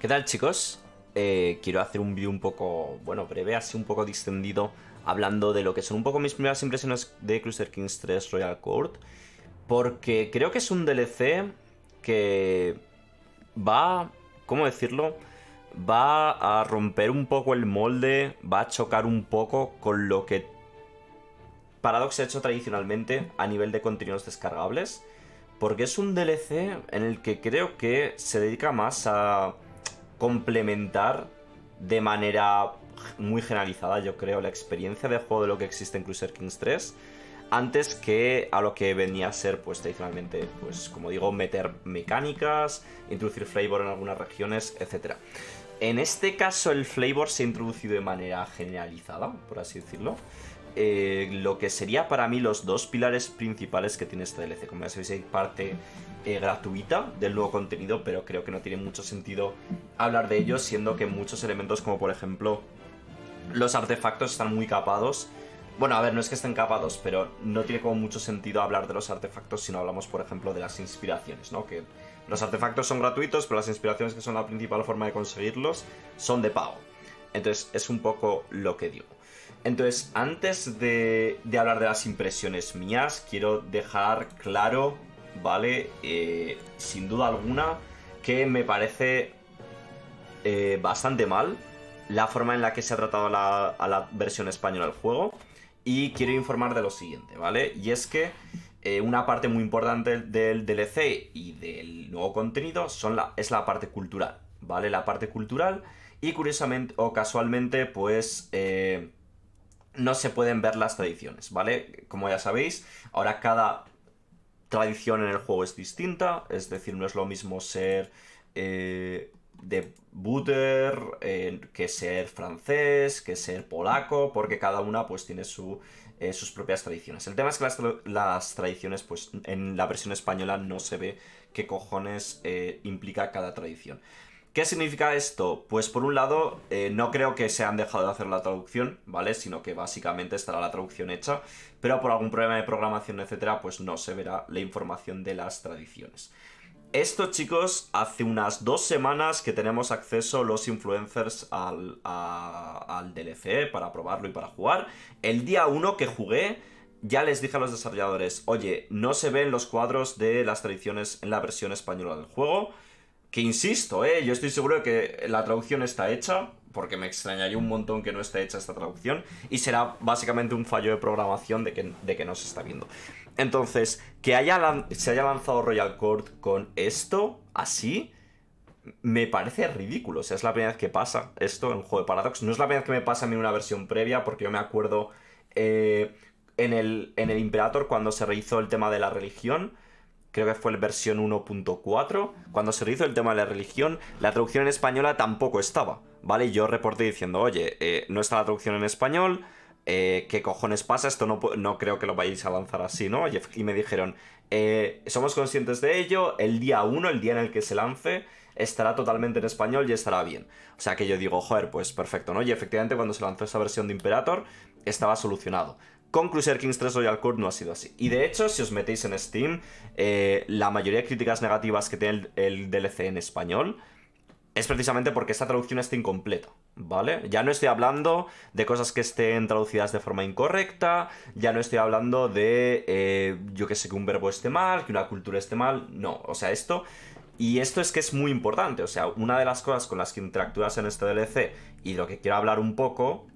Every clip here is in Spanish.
¿Qué tal chicos? Eh, quiero hacer un vídeo un poco, bueno, breve, así un poco distendido, hablando de lo que son un poco mis primeras impresiones de Cruiser Kings 3 Royal Court, porque creo que es un DLC que va, ¿cómo decirlo? Va a romper un poco el molde, va a chocar un poco con lo que Paradox ha hecho tradicionalmente a nivel de contenidos descargables, porque es un DLC en el que creo que se dedica más a complementar de manera muy generalizada, yo creo, la experiencia de juego de lo que existe en Cruiser Kings 3 antes que a lo que venía a ser pues tradicionalmente, pues como digo, meter mecánicas, introducir flavor en algunas regiones, etc. En este caso el flavor se ha introducido de manera generalizada, por así decirlo. Eh, lo que sería para mí los dos pilares principales que tiene este DLC. Como ya sabéis, hay parte eh, gratuita del nuevo contenido, pero creo que no tiene mucho sentido hablar de ellos, siendo que muchos elementos, como por ejemplo los artefactos, están muy capados. Bueno, a ver, no es que estén capados, pero no tiene como mucho sentido hablar de los artefactos si no hablamos, por ejemplo, de las inspiraciones, ¿no? Que los artefactos son gratuitos, pero las inspiraciones, que son la principal forma de conseguirlos, son de pago. Entonces, es un poco lo que digo. Entonces, antes de, hablar de las impresiones mías, quiero dejar claro, ¿vale? Eh, sin duda alguna, que me parece eh, bastante mal la forma en la que se ha tratado a la versión española del juego. Y quiero informar de lo siguiente, ¿vale? Y es que eh, una parte muy importante del DLC y del nuevo contenido son la, es la parte cultural, ¿vale? La parte cultural. Y curiosamente o casualmente, pues... Eh, no se pueden ver las tradiciones, ¿vale? Como ya sabéis, ahora cada tradición en el juego es distinta, es decir, no es lo mismo ser de buter, eh, que ser francés, que ser polaco, porque cada una pues tiene eh, sus propias tradiciones. El tema es que las, tradiciones pues en la versión española no se ve qué cojones eh, implica cada tradición. ¿Qué significa esto? Pues por un lado, no creo que se han dejado de hacer la traducción, ¿vale? Sino que básicamente estará la traducción hecha, pero por algún problema de programación, etcétera, pues no se verá la información de las tradiciones. Esto, chicos, hace unas dos semanas que tenemos acceso los influencers al, DLC para probarlo y para jugar. El día 1 que jugué, ya les dije a los desarrolladores, oye, no se ven los cuadros de las tradiciones en la versión española del juego. Que insisto, eh, yo estoy seguro de que la traducción está hecha, porque me extrañaría un montón que no esté hecha esta traducción y será básicamente un fallo de programación de que, no se está viendo. Entonces, que se haya lanzado Royal Court con esto, así, me parece ridículo. O sea, es la primera vez que pasa esto en un Juego de Paradox. No es la primera vez que me pasa a mí una versión previa, porque yo me acuerdo eh, en, el, en el Imperator cuando se realizó el tema de la religión creo que fue la versión 1.4, cuando se hizo el tema de la religión, la traducción en española tampoco estaba, ¿vale? yo reporté diciendo, oye, eh, no está la traducción en español, eh, ¿qué cojones pasa? Esto no, no, creo que lo vayáis a lanzar así, ¿no? Y, me dijeron, eh, somos conscientes de ello, el día 1, el día en el que se lance, estará totalmente en español y estará bien. O sea que yo digo, joder, pues perfecto, ¿no? Y efectivamente cuando se lanzó esa versión de Imperator, estaba solucionado. Con Crusader Kings 3 Royal Court no ha sido así. Y de hecho, si os metéis en Steam, eh, la mayoría de críticas negativas que tiene el, DLC en español es precisamente porque esta traducción está incompleta, ¿vale? Ya no estoy hablando de cosas que estén traducidas de forma incorrecta, ya no estoy hablando de, eh, yo que sé, que un verbo esté mal, que una cultura esté mal, no, o sea, esto... Y esto es que es muy importante, o sea, una de las cosas con las que interactúas en este DLC y de lo que quiero hablar un poco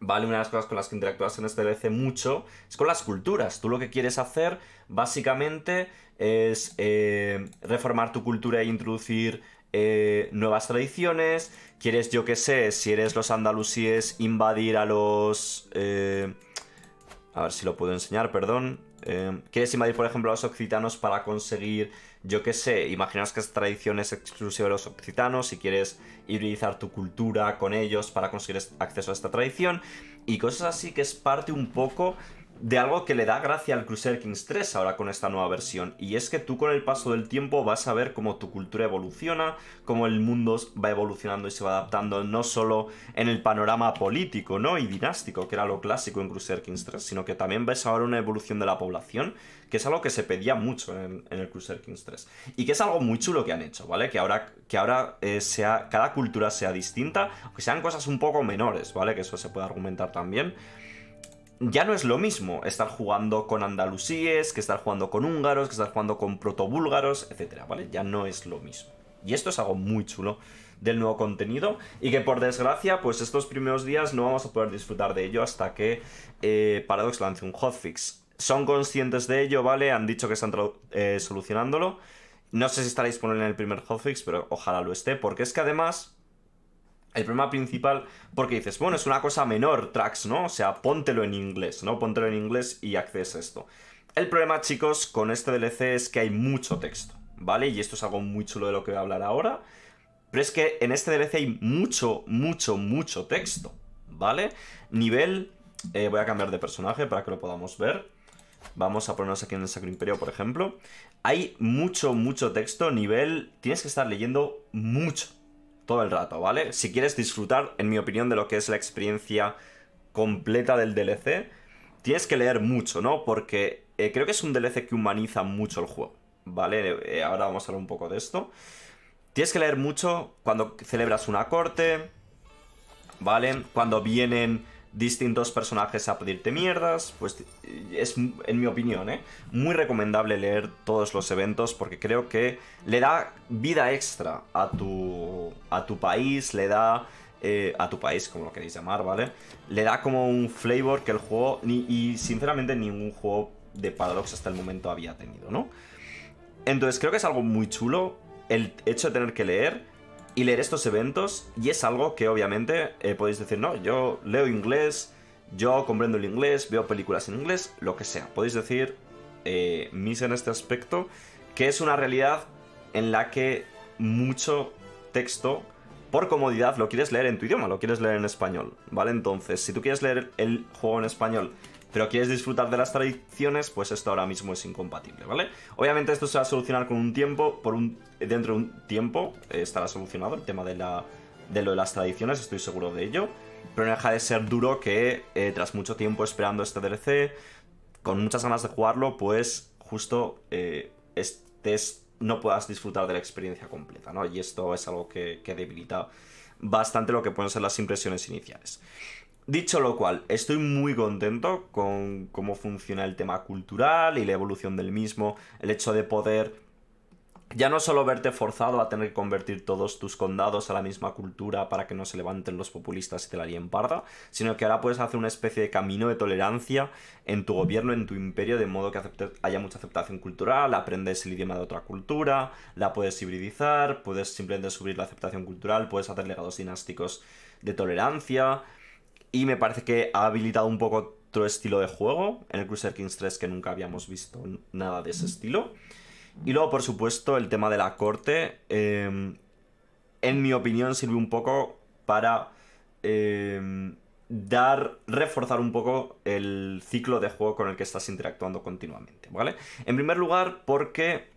¿vale? Una de las cosas con las que interactúas en este DLC mucho es con las culturas. Tú lo que quieres hacer básicamente es eh, reformar tu cultura e introducir eh, nuevas tradiciones. Quieres, yo que sé, si eres los andalusíes, invadir a los... Eh, a ver si lo puedo enseñar, perdón. quieres invadir, por ejemplo, a los occitanos para conseguir yo qué sé, imaginaos que esta tradición es exclusiva de los occitanos y quieres hibridizar tu cultura con ellos para conseguir acceso a esta tradición y cosas así que es parte un poco de algo que le da gracia al Crusader Kings 3 ahora con esta nueva versión, y es que tú con el paso del tiempo vas a ver cómo tu cultura evoluciona, cómo el mundo va evolucionando y se va adaptando, no solo en el panorama político, ¿no? Y dinástico, que era lo clásico en Crusader Kings 3, sino que también ves ahora una evolución de la población, que es algo que se pedía mucho en, el Crusader Kings 3, y que es algo muy chulo que han hecho, ¿vale? Que ahora, que ahora eh, sea, cada cultura sea distinta, que sean cosas un poco menores, ¿vale? Que eso se puede argumentar también ya no es lo mismo estar jugando con andalusíes, que estar jugando con húngaros, que estar jugando con protobúlgaros, etcétera, ¿vale? Ya no es lo mismo. Y esto es algo muy chulo del nuevo contenido y que por desgracia pues estos primeros días no vamos a poder disfrutar de ello hasta que eh, Paradox lance un hotfix. Son conscientes de ello, ¿vale? Han dicho que están eh, solucionándolo. No sé si estará disponible en el primer hotfix, pero ojalá lo esté, porque es que además el problema principal, porque dices, bueno, es una cosa menor, tracks, ¿no? O sea, póntelo en inglés, ¿no? Póntelo en inglés y accedes esto. El problema, chicos, con este DLC es que hay mucho texto, ¿vale? Y esto es algo muy chulo de lo que voy a hablar ahora. Pero es que en este DLC hay mucho, mucho, mucho texto, ¿vale? Nivel... Eh, voy a cambiar de personaje para que lo podamos ver. Vamos a ponernos aquí en el Sacro Imperio, por ejemplo. Hay mucho, mucho texto, nivel... Tienes que estar leyendo mucho, todo el rato, ¿vale? Si quieres disfrutar, en mi opinión, de lo que es la experiencia completa del DLC, tienes que leer mucho, ¿no? Porque eh, creo que es un DLC que humaniza mucho el juego, ¿vale? Eh, eh, ahora vamos a hablar un poco de esto. Tienes que leer mucho cuando celebras una corte, ¿vale? Cuando vienen distintos personajes a pedirte mierdas, pues es, en mi opinión, ¿eh? muy recomendable leer todos los eventos porque creo que le da vida extra a tu, a tu país, le da... Eh, a tu país, como lo queréis llamar, ¿vale? Le da como un flavor que el juego, y sinceramente ningún juego de Paradox hasta el momento había tenido, ¿no? Entonces creo que es algo muy chulo el hecho de tener que leer y leer estos eventos y es algo que obviamente eh, podéis decir, no, yo leo inglés, yo comprendo el inglés, veo películas en inglés, lo que sea. Podéis decir eh, en este aspecto, que es una realidad en la que mucho texto, por comodidad, lo quieres leer en tu idioma, lo quieres leer en español, ¿vale? Entonces, si tú quieres leer el juego en español pero quieres disfrutar de las tradiciones, pues esto ahora mismo es incompatible, ¿vale? Obviamente esto se va a solucionar con un tiempo, por un, dentro de un tiempo eh, estará solucionado el tema de, la, lo de las tradiciones, estoy seguro de ello, pero no deja de ser duro que eh, tras mucho tiempo esperando este DLC, con muchas ganas de jugarlo, pues justo eh, estés, no puedas disfrutar de la experiencia completa, ¿no? Y esto es algo que debilita bastante lo que pueden ser las impresiones iniciales. Dicho lo cual, estoy muy contento con cómo funciona el tema cultural y la evolución del mismo, el hecho de poder ya no solo verte forzado a tener que convertir todos tus condados a la misma cultura para que no se levanten los populistas y te la líen parda, sino que ahora puedes hacer una especie de camino de tolerancia en tu gobierno, en tu imperio, de modo que haya mucha aceptación cultural, aprendes el idioma de otra cultura, la puedes hibridizar, puedes simplemente subir la aceptación cultural, puedes hacer legados dinásticos de tolerancia, y me parece que ha habilitado un poco otro estilo de juego en el Crusader Kings 3 que nunca habíamos visto nada de ese estilo. Y luego, por supuesto, el tema de la corte, em, en mi opinión, sirve un poco para em, dar, reforzar un poco el ciclo de juego con el que estás interactuando continuamente, ¿vale? En primer lugar, porque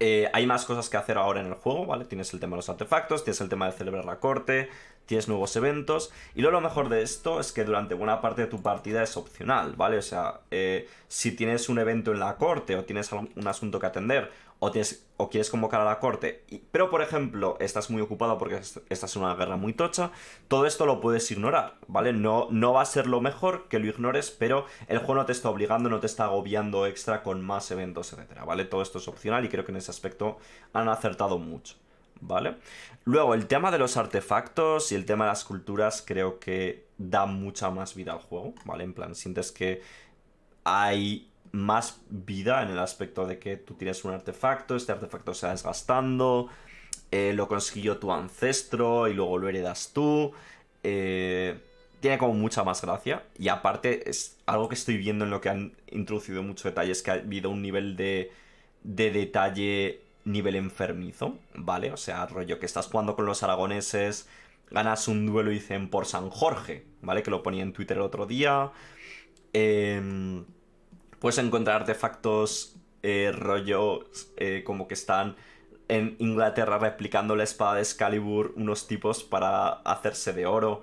eh, hay más cosas que hacer ahora en el juego, ¿vale? Tienes el tema de los artefactos, tienes el tema de celebrar la corte, tienes nuevos eventos. Y lo mejor de esto es que durante buena parte de tu partida es opcional, ¿vale? O sea, eh, si tienes un evento en la corte o tienes un asunto que atender o, tienes, quieres convocar a la corte, pero por ejemplo estás muy ocupado porque estás en una guerra muy tocha, todo esto lo puedes ignorar, ¿vale? No, no va a ser lo mejor que lo ignores, pero el juego no te está obligando, no te está agobiando extra con más eventos, etcétera, ¿vale? Todo esto es opcional y creo que en ese aspecto han acertado mucho. ¿vale? Luego, el tema de los artefactos y el tema de las culturas creo que da mucha más vida al juego, ¿vale? En plan, sientes que hay más vida en el aspecto de que tú tienes un artefacto, este artefacto se va desgastando, eh, lo consiguió tu ancestro y luego lo heredas tú. Eh, tiene como mucha más gracia. Y aparte, es algo que estoy viendo en lo que han introducido muchos detalles que ha habido un nivel de, de detalle nivel enfermizo, ¿vale? O sea, rollo que estás jugando con los aragoneses, ganas un duelo, y dicen, por San Jorge, ¿vale? Que lo ponía en Twitter el otro día. Eh, puedes encontrar artefactos eh, rollo eh, como que están en Inglaterra replicando la espada de Excalibur unos tipos para hacerse de oro.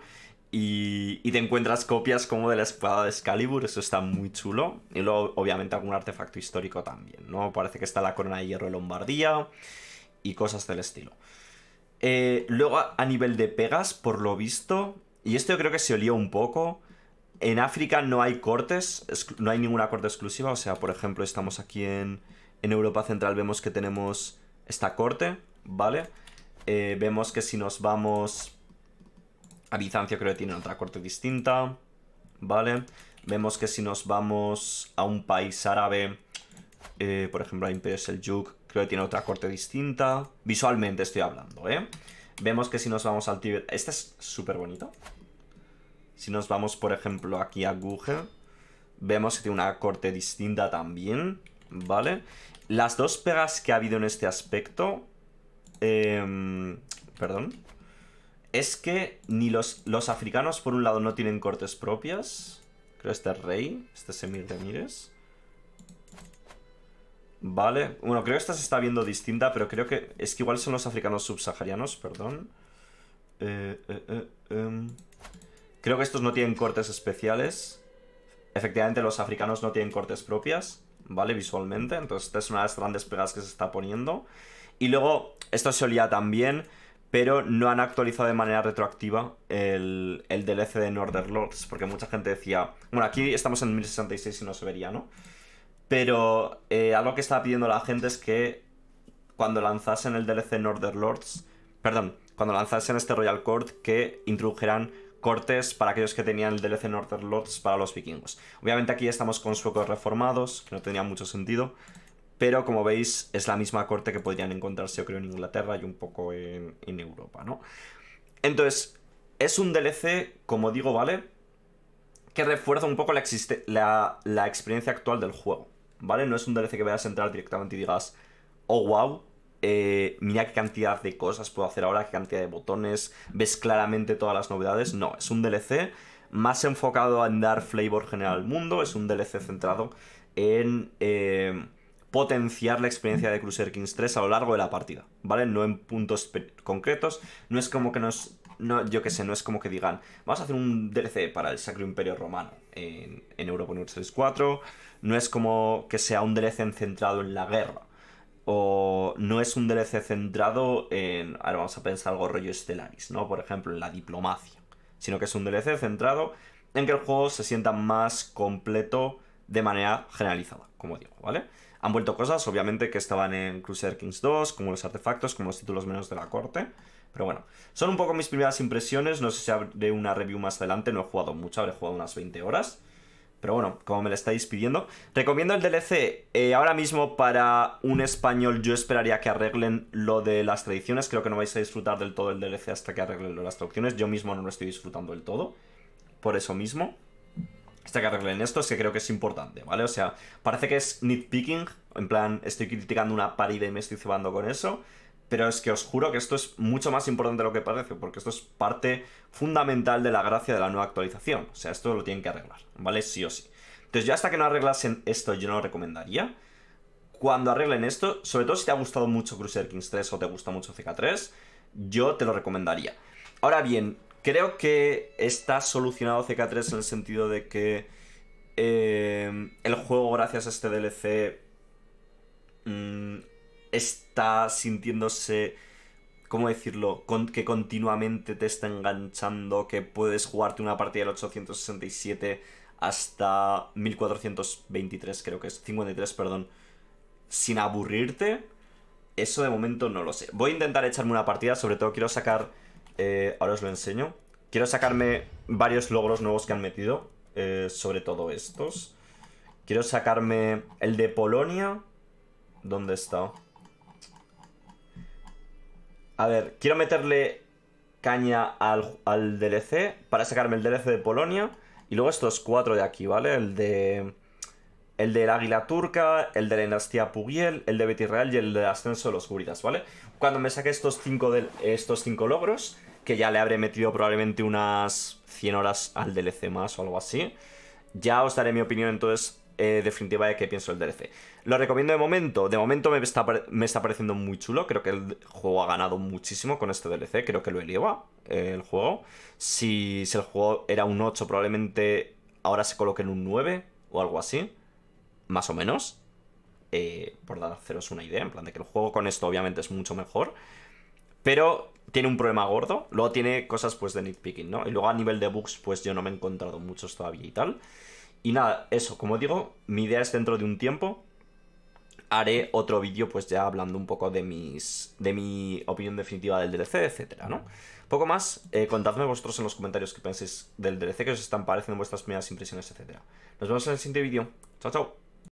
Y, te encuentras copias como de la espada de Excalibur, eso está muy chulo. Y luego, obviamente, algún artefacto histórico también, ¿no? Parece que está la corona de hierro de Lombardía y cosas del estilo. Eh, luego, a nivel de pegas, por lo visto, y esto yo creo que se olía un poco, en África no hay cortes, no hay ninguna corte exclusiva, o sea, por ejemplo, estamos aquí en, Europa Central, vemos que tenemos esta corte, ¿vale? Eh, vemos que si nos vamos a Bizancio creo que tiene otra corte distinta. Vale. Vemos que si nos vamos a un país árabe, eh, por ejemplo, a Imperio Seljuk, creo que tiene otra corte distinta. Visualmente estoy hablando, ¿eh? Vemos que si nos vamos al Tíbet... Este es súper bonito. Si nos vamos, por ejemplo, aquí a Guje, vemos que tiene una corte distinta también, ¿vale? Las dos pegas que ha habido en este aspecto... Em, perdón, es que ni los, los africanos, por un lado, no tienen cortes propias. Creo este rey, este es de mires Vale, bueno, creo que esta se está viendo distinta, pero creo que... Es que igual son los africanos subsaharianos, perdón. Eh, eh, eh, em. creo que estos no tienen cortes especiales. Efectivamente, los africanos no tienen cortes propias, ¿vale? Visualmente. Entonces, esta es una de las grandes pegas que se está poniendo. Y luego, esto se olía también pero no han actualizado de manera retroactiva el, DLC de Northern Lords, porque mucha gente decía, bueno, aquí estamos en 1066 y no se vería, ¿no? Pero eh, algo que estaba pidiendo la gente es que cuando lanzasen el DLC Northern Lords, perdón, cuando lanzasen este Royal Court, que introdujeran cortes para aquellos que tenían el DLC Northern Lords para los vikingos. Obviamente aquí estamos con suecos reformados, que no tenía mucho sentido. Pero como veis, es la misma corte que podrían encontrarse, yo creo, en Inglaterra y un poco en, Europa, ¿no? Entonces, es un DLC, como digo, ¿vale? Que refuerza un poco la, la, la, experiencia actual del juego, ¿vale? No es un DLC que vayas a entrar directamente y digas, oh wow, eh, mira qué cantidad de cosas puedo hacer ahora, qué cantidad de botones, ves claramente todas las novedades. No, es un DLC más enfocado en dar flavor general al mundo, es un DLC centrado en. Eh, potenciar la experiencia de Crusader Kings 3 a lo largo de la partida, ¿vale? No en puntos concretos, no es como que nos... yo qué sé, no es como que digan, vamos a hacer un DLC para el Sacro Imperio Romano en, en Europa Universalis 4, no es como que sea un DLC centrado en la guerra, o no es un DLC centrado en. Ahora vamos a pensar algo rollo Stellaris, ¿no? Por ejemplo, en la diplomacia. Sino que es un DLC centrado en que el juego se sienta más completo de manera generalizada, como digo, ¿vale? Han vuelto cosas, obviamente, que estaban en Crusader Kings 2, como los artefactos, como los títulos menos de la corte. Pero bueno, son un poco mis primeras impresiones. No sé si habré una review más adelante, no he jugado mucho, habré jugado unas 20 horas. Pero bueno, como me lo estáis pidiendo. Recomiendo el DLC. Eh, ahora mismo para un español yo esperaría que arreglen lo de las tradiciones. Creo que no vais a disfrutar del todo el DLC hasta que arreglen lo de las traducciones. Yo mismo no lo estoy disfrutando del todo. Por eso mismo hasta que arreglen esto, es que creo que es importante, ¿vale? O sea, parece que es nitpicking, en plan, estoy criticando una parida y me estoy cebando con eso, pero es que os juro que esto es mucho más importante de lo que parece, porque esto es parte fundamental de la gracia de la nueva actualización. O sea, esto lo tienen que arreglar, ¿vale? Sí o sí. Entonces, yo hasta que no arreglasen esto, yo no lo recomendaría. Cuando arreglen esto, sobre todo si te ha gustado mucho Crusader Kings 3 o te gusta mucho CK3, yo te lo recomendaría. Ahora bien, Creo que está solucionado CK3 en el sentido de que eh, el juego, gracias a este DLC, mm, está sintiéndose, ¿cómo decirlo?, que continuamente te está enganchando, que puedes jugarte una partida del 867 hasta 1423, creo que es, 53, perdón, sin aburrirte. Eso de momento no lo sé. Voy a intentar echarme una partida, sobre todo quiero sacar eh, ahora os lo enseño. Quiero sacarme varios logros nuevos que han metido, eh, sobre todo estos. Quiero sacarme el de Polonia. ¿Dónde está? A ver, quiero meterle caña al, al DLC para sacarme el DLC de Polonia. Y luego estos cuatro de aquí, ¿vale? El de el del Águila Turca, el de la Dinastía Pugiel, el de real y el de Ascenso de los Guridas, ¿vale? Cuando me saque estos cinco, de, estos logros, que ya le habré metido probablemente unas 100 horas al DLC más o algo así, ya os daré mi opinión entonces eh, definitiva de qué pienso del DLC. Lo recomiendo de momento, de momento me está, me está pareciendo muy chulo, creo que el juego ha ganado muchísimo con este DLC, creo que lo eleva eh, el juego. Si, si el juego era un 8 probablemente ahora se coloque en un 9 o algo así más o menos. Eh, por daros una idea, en plan de que el juego con esto obviamente es mucho mejor. Pero tiene un problema gordo. Luego tiene cosas pues de nitpicking, ¿no? Y luego a nivel de bugs, pues yo no me he encontrado muchos todavía y tal. Y nada, eso, como digo, mi idea es dentro de un tiempo haré otro vídeo pues ya hablando un poco de mis de mi opinión definitiva del DLC, etcétera, ¿no? Poco más, eh, contadme vosotros en los comentarios qué pensáis del DLC, qué os están pareciendo vuestras primeras impresiones, etcétera. Nos vemos en el siguiente vídeo. Chao, chao.